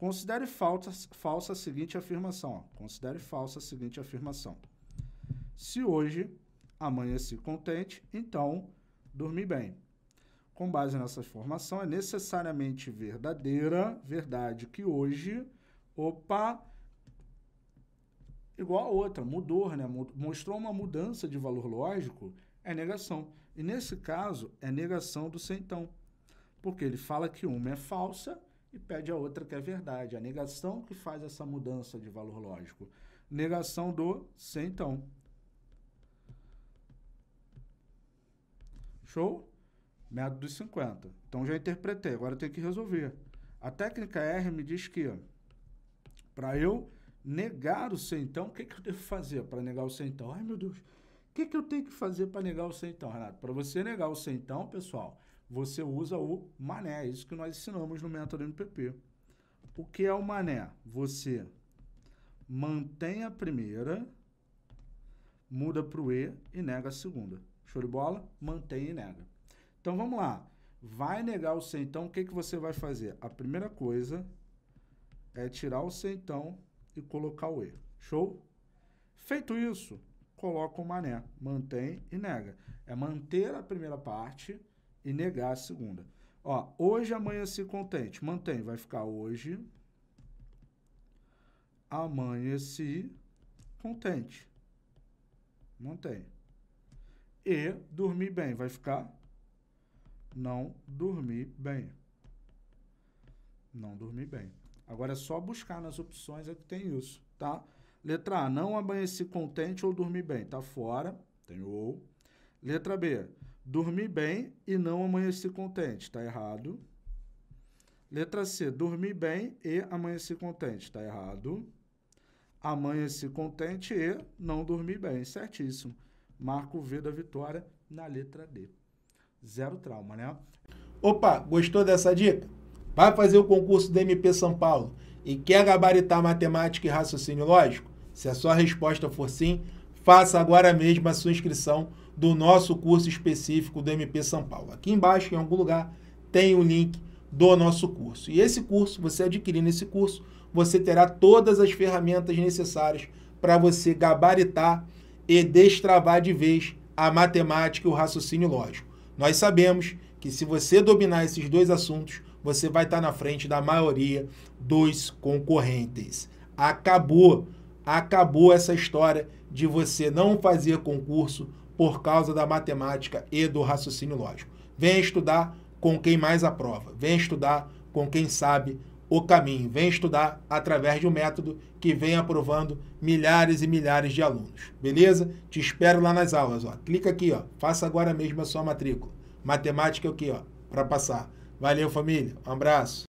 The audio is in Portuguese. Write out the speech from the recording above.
Considere falsa, falsa a seguinte afirmação. Ó. Considere falsa a seguinte afirmação. Se hoje amanheci contente, então dormi bem. Com base nessa informação, é necessariamente verdadeira, verdade que hoje, opa, igual a outra, mudou, né? mostrou uma mudança de valor lógico, é negação. E nesse caso, é negação do sentão, Porque ele fala que uma é falsa e pede a outra que é verdade. A negação que faz essa mudança de valor lógico. Negação do se então. Show? Método dos 50. Então já interpretei, agora tem que resolver. A técnica R me diz que para eu negar o se então, o que, que eu devo fazer para negar o se então? Ai meu Deus, o que, que eu tenho que fazer para negar o se então, Renato? Para você negar o se então, pessoal, você usa o mané. É isso que nós ensinamos no método PP. O que é o mané? Você mantém a primeira, muda para o E e nega a segunda. Show de bola? Mantém e nega. Então vamos lá. Vai negar o C, então o que, que você vai fazer? A primeira coisa é tirar o C, então, e colocar o E. Show? Feito isso, coloca o mané. Mantém e nega. É manter a primeira parte e negar a segunda. Ó, hoje, amanhã se contente. Mantém, vai ficar hoje. Amanhã se contente. Mantém. E dormir bem, vai ficar não dormir bem. Não dormir bem. Agora é só buscar nas opções é que tem isso, tá? Letra A, não amanheci contente ou dormir bem. Tá fora, tem ou. Letra B, Dormi bem e não amanheci contente. Está errado. Letra C. Dormi bem e amanheci contente. Está errado. Amanheci contente e não dormi bem. Certíssimo. Marco o V da vitória na letra D. Zero trauma, né? Opa, gostou dessa dica? Vai fazer o concurso do MP São Paulo e quer gabaritar matemática e raciocínio lógico? Se a sua resposta for sim, faça agora mesmo a sua inscrição do nosso curso específico do MP São Paulo. Aqui embaixo, em algum lugar, tem o link do nosso curso. E esse curso, você adquirindo esse curso, você terá todas as ferramentas necessárias para você gabaritar e destravar de vez a matemática e o raciocínio lógico. Nós sabemos que se você dominar esses dois assuntos, você vai estar tá na frente da maioria dos concorrentes. Acabou, acabou essa história de você não fazer concurso por causa da matemática e do raciocínio lógico. Vem estudar com quem mais aprova, Vem estudar com quem sabe o caminho, Vem estudar através de um método que vem aprovando milhares e milhares de alunos. Beleza? Te espero lá nas aulas, ó. Clica aqui, ó. Faça agora mesmo a sua matrícula. Matemática é o que, ó, para passar. Valeu, família. Um abraço.